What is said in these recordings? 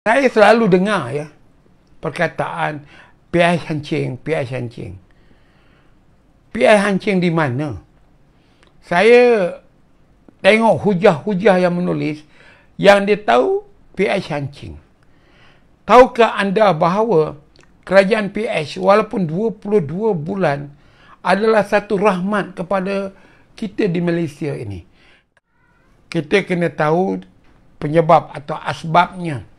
Saya selalu dengar ya perkataan PI Hancing, PI Hancing. PI Hancing di mana? Saya tengok hujah-hujah yang menulis yang dia tahu PH Hancing. Tahukah anda bahawa kerajaan PH walaupun 22 bulan adalah satu rahmat kepada kita di Malaysia ini. Kita kena tahu penyebab atau asbabnya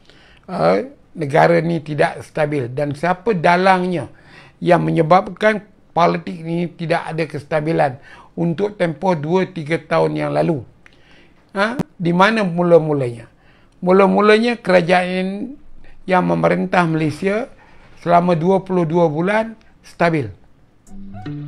uh, negara ni tidak stabil dan siapa dalangnya yang menyebabkan politik ini tidak ada kestabilan untuk tempoh 2-3 tahun yang lalu. Ha? Di mana mula-mulanya? Mula-mulanya kerajaan yang memerintah Malaysia selama 22 bulan stabil. hmm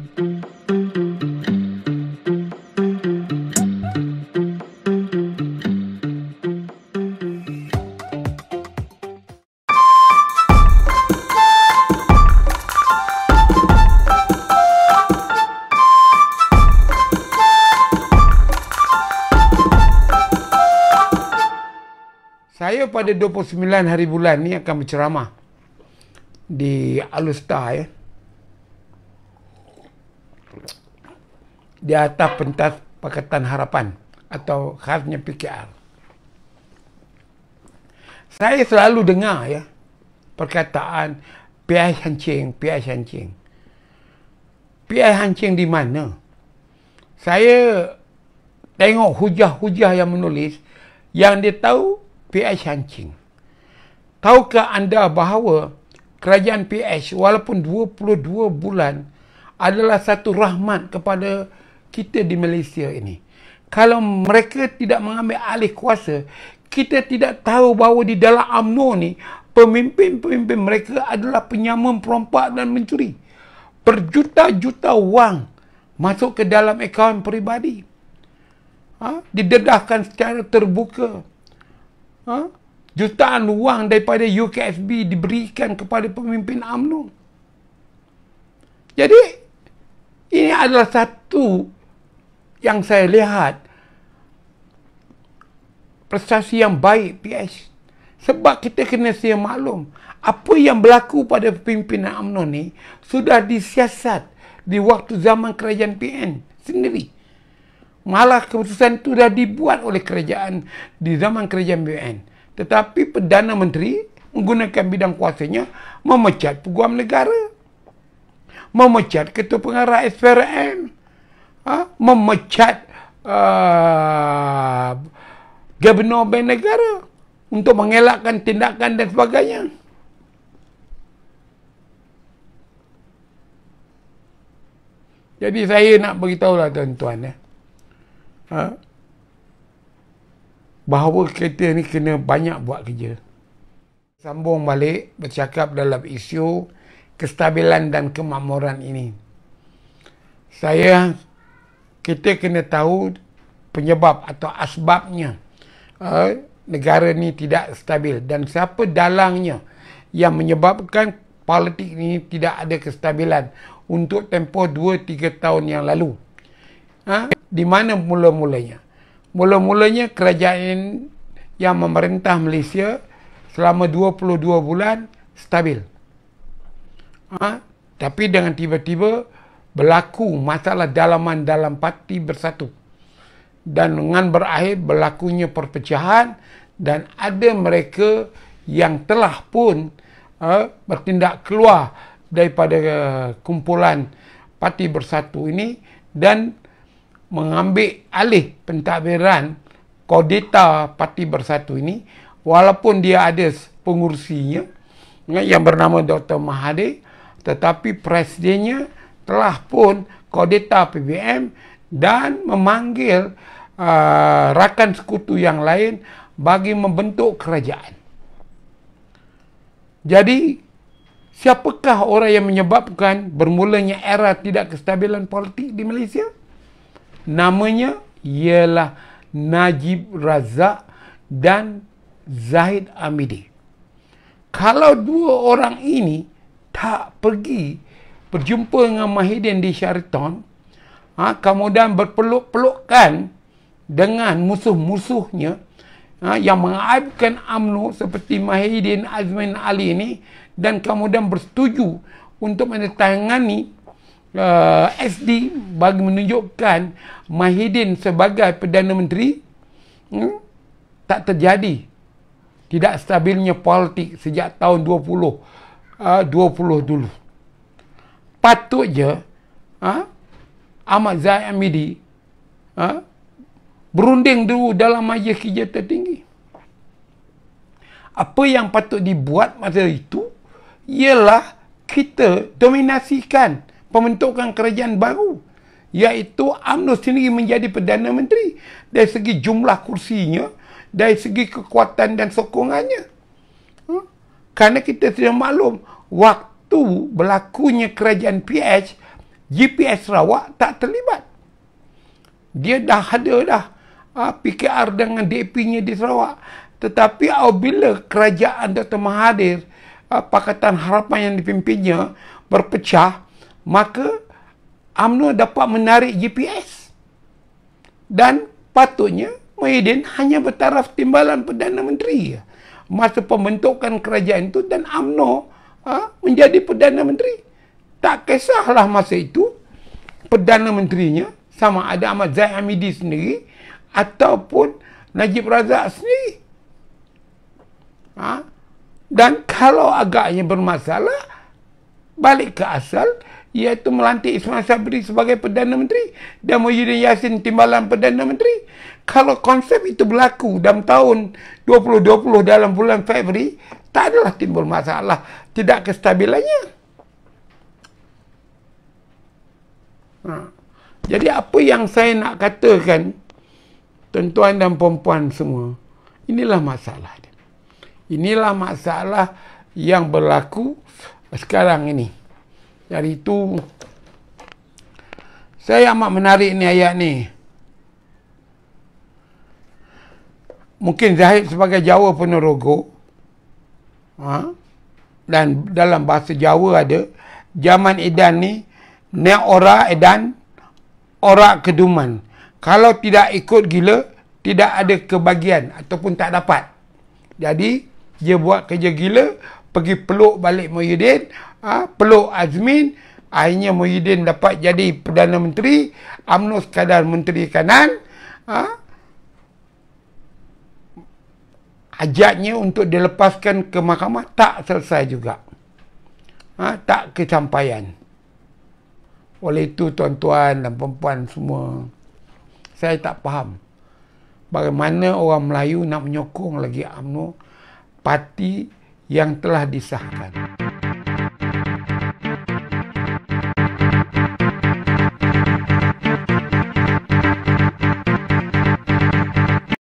pada 29 hari bulan ni akan berceramah di Alustar ya. Di atas pentas Pakatan Harapan atau khasnya PKR. Saya selalu dengar ya perkataan Piai Hancing, Piai Hancing. Piai Hancing di mana? Saya tengok hujah-hujah yang menulis yang dia tahu PH hancing. Tahukah anda bahawa kerajaan PH walaupun 22 bulan adalah satu rahmat kepada kita di Malaysia ini. Kalau mereka tidak mengambil alih kuasa, kita tidak tahu bahawa di dalam UMNO ni pemimpin-pemimpin mereka adalah penyamun perompak dan mencuri. Berjuta-juta wang masuk ke dalam akaun peribadi. Ha? Didedahkan secara terbuka ha? jutaan wang daripada UKSB diberikan kepada pemimpin UMNO. Jadi, ini adalah satu yang saya lihat prestasi yang baik PS. Sebab kita kena siap maklum apa yang berlaku pada pemimpin UMNO ni sudah disiasat di waktu zaman kerajaan PN sendiri malah keputusan itu dah dibuat oleh kerajaan di zaman kerajaan BUN. Tetapi Perdana Menteri menggunakan bidang kuasanya memecat peguam negara. Memecat ketua pengarah SPRM. Ha? Memecat uh, gubernur bank negara untuk mengelakkan tindakan dan sebagainya. Jadi saya nak beritahu lah tuan-tuan. Eh ha, bahawa kita ni kena banyak buat kerja. Sambung balik bercakap dalam isu kestabilan dan kemakmuran ini. Saya, kita kena tahu penyebab atau asbabnya ha, negara ni tidak stabil dan siapa dalangnya yang menyebabkan politik ini tidak ada kestabilan untuk tempoh 2-3 tahun yang lalu ha? di mana mula-mulanya? Mula-mulanya kerajaan yang memerintah Malaysia selama 22 bulan stabil. Ha? Tapi dengan tiba-tiba berlaku masalah dalaman dalam parti bersatu. Dan dengan berakhir berlakunya perpecahan dan ada mereka yang telah pun ha, bertindak keluar daripada uh, kumpulan parti bersatu ini dan mengambil alih pentadbiran kodeta Parti Bersatu ini walaupun dia ada pengurusinya yang bernama Dr. Mahathir tetapi presidennya telah pun kodeta PBM dan memanggil uh, rakan sekutu yang lain bagi membentuk kerajaan. Jadi siapakah orang yang menyebabkan bermulanya era tidak kestabilan politik di Malaysia? namanya ialah Najib Razak dan Zahid Amidi. Kalau dua orang ini tak pergi berjumpa dengan Mahidin di Syariton, ha, kemudian berpeluk-pelukkan dengan musuh-musuhnya ha, yang mengaibkan UMNO seperti Mahidin Azmin Ali ini dan kemudian bersetuju untuk menetangani uh, eh, SD bagi menunjukkan Mahidin sebagai Perdana Menteri hmm, tak terjadi tidak stabilnya politik sejak tahun 20 uh, 20 dulu patut je ha, uh, Ahmad Zahid Amidi uh, berunding dulu dalam majlis kerja tertinggi apa yang patut dibuat masa itu ialah kita dominasikan pembentukan kerajaan baru iaitu UMNO sendiri menjadi Perdana Menteri dari segi jumlah kursinya dari segi kekuatan dan sokongannya hmm? kerana kita sudah maklum waktu berlakunya kerajaan PH GPS Sarawak tak terlibat dia dah ada dah ha, ah, PKR dengan DP-nya di Sarawak tetapi apabila kerajaan Dr. Mahathir ha, Pakatan Harapan yang dipimpinnya berpecah maka UMNO dapat menarik GPS. Dan patutnya Muhyiddin hanya bertaraf timbalan Perdana Menteri masa pembentukan kerajaan itu dan UMNO ha, menjadi Perdana Menteri. Tak kisahlah masa itu Perdana Menterinya sama ada Ahmad Zahid Hamidi sendiri ataupun Najib Razak sendiri. Ha? Dan kalau agaknya bermasalah, balik ke asal, iaitu melantik Ismail Sabri sebagai Perdana Menteri dan Muhyiddin Yassin timbalan Perdana Menteri. Kalau konsep itu berlaku dalam tahun 2020 dalam bulan Februari, tak adalah timbul masalah tidak kestabilannya. Ha. Jadi apa yang saya nak katakan tuan-tuan dan puan semua, inilah masalah. Inilah masalah yang berlaku sekarang ini. Jadi itu saya amat menarik ni ayat ni. Mungkin Zahid sebagai Jawa penerogo. Ha? Dan dalam bahasa Jawa ada. Zaman Edan ni. Ne ora Edan. Ora keduman. Kalau tidak ikut gila. Tidak ada kebagian. Ataupun tak dapat. Jadi dia buat kerja gila pergi peluk balik Muhyiddin ha, peluk Azmin akhirnya Muhyiddin dapat jadi Perdana Menteri UMNO sekadar Menteri Kanan ha, ajaknya untuk dilepaskan ke mahkamah tak selesai juga ha, tak kecampaian oleh itu tuan-tuan dan perempuan semua saya tak faham bagaimana orang Melayu nak menyokong lagi UMNO parti yang telah disahkan.